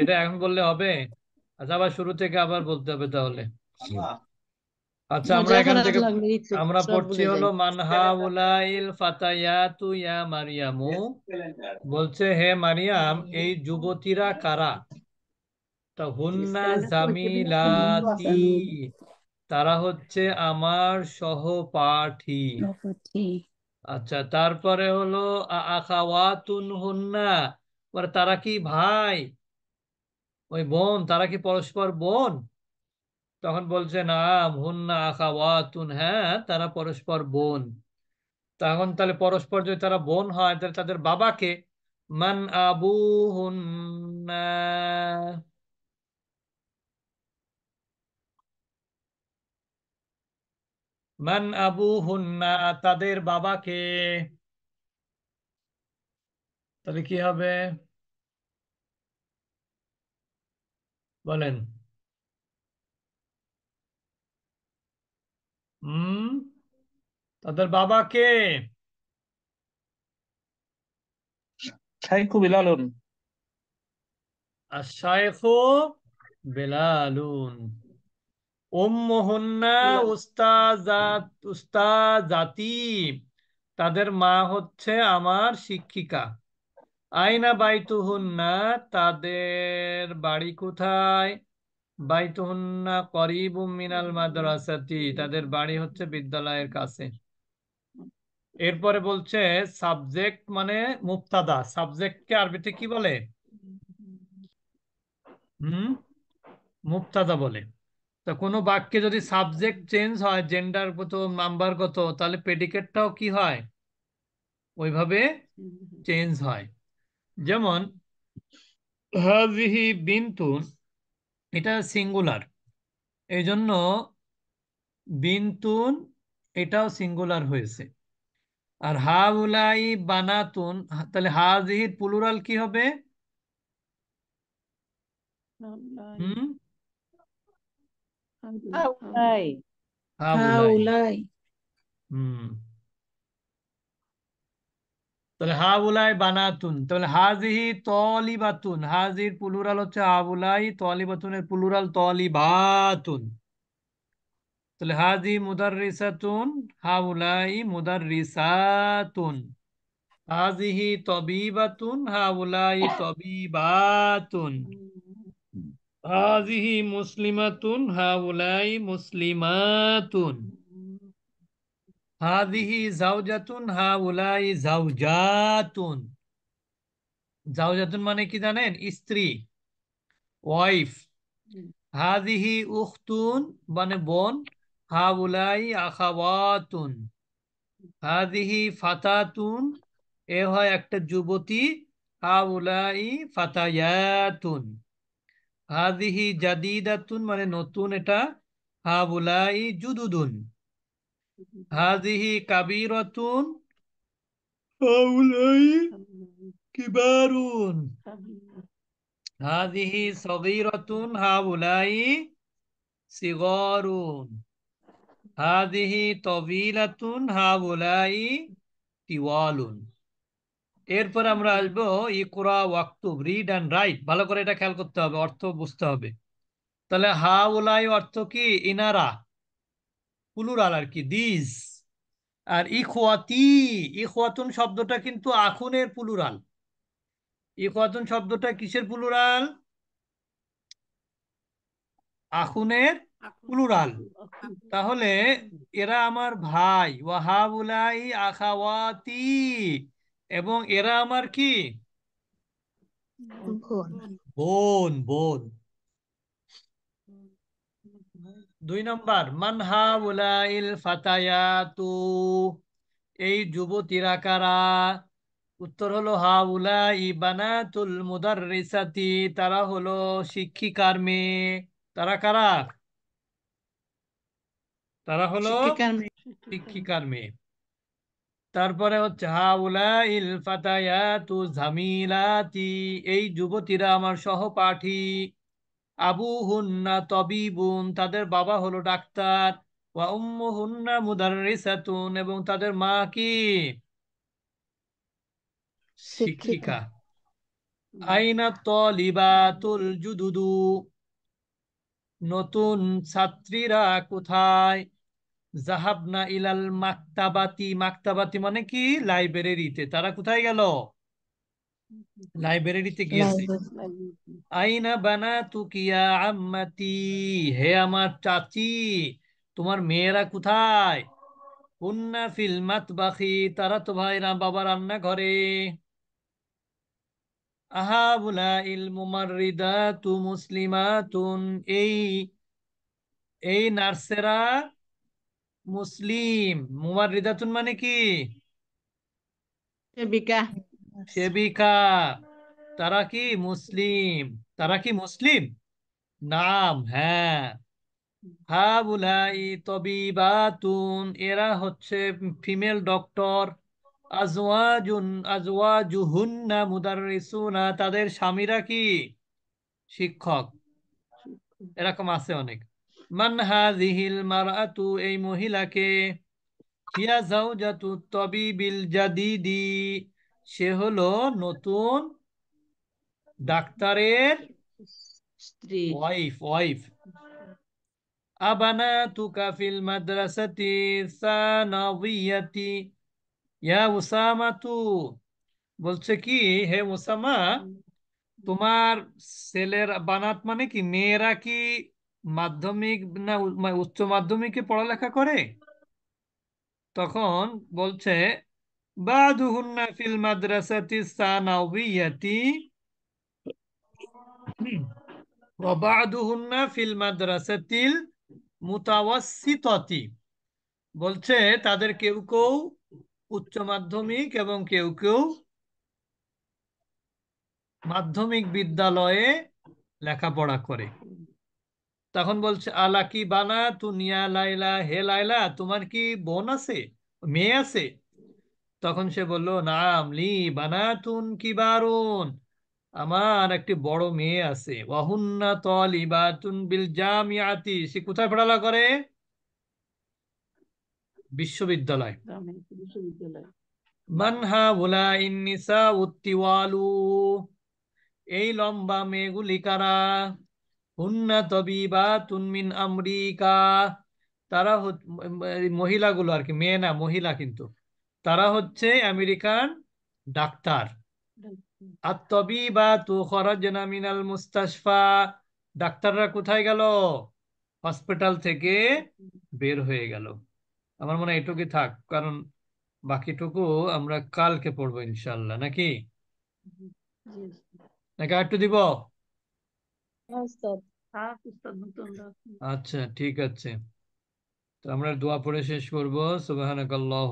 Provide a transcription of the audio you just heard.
এটা এখন বললে হবে আচ্ছা, শুরু থেকে আবার বলতে হবে তাহলে আচ্ছা, আচ্ছা আমরা এখান থেকে আমরা পড়ছি হলো মানহা উলাইল ইয়া মারিয়ামু বলছে হে মারিয়াম এই যুবতীরা কারা তা হুন্না জামিলাতি তারা হচ্ছে আমার সহপাঠী আচ্ছা তারপরে হলো আখাওয়াতুন হুন্না এবার মানে তারা কি ভাই ওই বোন তারা কি পরস্পর বোন তখন বলছে না হুন্না ওয়াতুন হ্যাঁ তারা পরস্পর বোন তখন তাহলে পরস্পর যদি তারা বোন হয় তাহলে তাদের বাবাকে মান আবু হুন্না মান আবু হুন্না তাদের বাবাকে তাহলে কি হবে বলেন হুম তাদের বাবা কে শাইখু বিলালুন আশাইখু বেলালুন উম্মুহুন্না উস্তাজাত উস্তাজাতি তাদের মা হচ্ছে আমার শিক্ষিকা আইনা হুন্না তাদের বাড়ি কোথায় হুন্না করিব মিনাল মাদ্রাসাতি তাদের বাড়ি হচ্ছে বিদ্যালয়ের কাছে এরপরে বলছে সাবজেক্ট মানে মুফতাদা সাবজেক্টকে আরবিতে কি বলে হুম মুফতাদা বলে তা কোনো বাক্যে যদি সাবজেক্ট চেঞ্জ হয় জেন্ডার কত নাম্বার কত তাহলে পেডিকেটটাও কি হয় ওইভাবে চেঞ্জ হয় যেমন হাজিহি এটা সিঙ্গুলার এই জন্য বিন্তুন এটাও সিঙ্গুলার হয়েছে আর হা উলাই বানাতুন তাহলে হা জিহির পুলুরাল কি হবে হুম হুম তাহলে হাউলাই বানাতুন তাহলে হাজিহি তলিবাতুন হাজির পুলুরাল হচ্ছে হাউলাই তলিবাতুনের প্লুরাল তলিবাতুন তাহলে হাজি মুদাররিসাতুন হাউলাই রিসাতুন হাজিহি তবিবাতুন হাউলাই তবিবাতুন হাজিহি মুসলিমাতুন হাউলাই মুসলিমাতুন হাদিহি জাউজাতুন উলাই জাউজাতুন জাউজাতুন মানে কি জানেন স্ত্রী ওয়াইফ হাদিহি উখতুন মানে বোন উলাই আখাওয়াতুন হাদিহি ফাতাতুন এ হয় একটা যুবতী উলাই ফাতায়াতুন হাদিহি জাদিদাতুন মানে নতুন এটা উলাই জুদুদুন হাদিহি কাবিরাতুন হাউলাই কিবারুন হাদিহি সগীরাতুন হাউলাই সিগারুন হাদিহি তবিলাতুন হাউলাই তিওয়ালুন এরপর আমরা আসবো ইকুরা ওয়াক্তুব রিড অ্যান্ড রাইট ভালো করে এটা খেয়াল করতে হবে অর্থ বুঝতে হবে তাহলে হা হাউলাই অর্থ কি ইনারা প্লুরাল আর কি দিস আর ইখোয়াতি ইখোয়াতুন শব্দটা কিন্তু আখুনের প্লুরাল ইখোয়াতুন শব্দটা কিসের প্লুরাল আখুনের প্লুরাল তাহলে এরা আমার ভাই ওয়াহাবুলাই আখাওয়াতি এবং এরা আমার কি বোন বোন দুই নম্বর মানহা ফাতায়াতু এই যুবতীরা কারা উত্তর হলো হাউলা ইবানাতুল মুদাররিসাতি তারা হলো শিক্ষিকার মেয়ে তারা কারা তারা হলো শিক্ষিকার মেয়ে তারপরে হচ্ছে হাউলা ইল ফাতায়াতু জামিলাতি এই যুবতীরা আমার সহপাঠী আবু হুন্না তবিবুন তাদের বাবা হলো ডাক্তার ওয়া উম্মু হুন্না মুদারিসাতুন এবং তাদের মা কি শিক্ষিকা আইনা তলিবাতুল জুদুদু নতুন ছাত্রীরা কোথায় জাহাবনা ইলাল মাক্তাবাতি মাক্তাবাতি মানে কি লাইব্রেরিতে তারা কোথায় গেল লাইব্রেরিতে গিয়েছে আইনা বানা তু তুকিয়া আম্মাতি হে আমার চাচি তোমার মেয়েরা কোথায় উন্না ফিল মাতবাখি তারা তো ভাই না বাবা রান্না ঘরে আহাবুলা ইল মুমারিদা তু মুসলিমাতুন এই এই নার্সেরা মুসলিম মুমারিদাতুন মানে কি সেবিকা সেবিকা তারা কি মুসলিম তারা কি মুসলিম নাম হ্যাঁ হাবুলাই তবিবাতুন এরা হচ্ছে ফিমেল ডক্টর আজওয়াজুন আজওয়াজুহুন্না মুদাররিসুনা তাদের স্বামীরা কি শিক্ষক এরকম আছে অনেক মান হাযিহিল মারআতু এই মহিলাকে হিয়া যাওজাতু তবিবিল জাদিদি সে হলো নতুন ডাক্তারের বলছে কি হে মুসামা তোমার ছেলের বানাত মানে কি মেয়েরা কি মাধ্যমিক না উচ্চ মাধ্যমিকে পড়ালেখা করে তখন বলছে بعضهن في المدرسة الثانوية وبعضهن في المدرسة المتوسطة বলছে তাদের কেউ কেউ উচ্চ মাধ্যমিক এবং কেউ কেউ মাধ্যমিক বিদ্যালয়ে লেখাপড়া করে তখন বলছে আলা কি বানা নিয়া লাইলা হে লাইলা তোমার কি বোন আছে মেয়ে আছে তখন সে বলল নাম লি বানাতুন বারুন আমার একটি বড় মেয়ে আছে ওয়াহুন্না তলিবাতুন বিল জামিয়াতি সে কোথায় পড়ালা করে বিশ্ববিদ্যালয় কারা হুন্না তারা মহিলাগুলো আর কি মেয়ে না মহিলা কিন্তু তারা হচ্ছে আমেরিকান ডাক্তার বা তু খরজনা মিনাল মুস্তাশফা ডাক্তাররা কোথায় গেল হসপিটাল থেকে বের হয়ে গেল আমার মনে হয় এটুকুই থাক কারণ বাকিটুকু আমরা কালকে পড়বো ইনশাল্লাহ নাকি নাকি আর একটু দিব হ্যাঁ, আচ্ছা ঠিক আছে তো আমরা দোয়া পড়ে শেষ করবো সুবাহ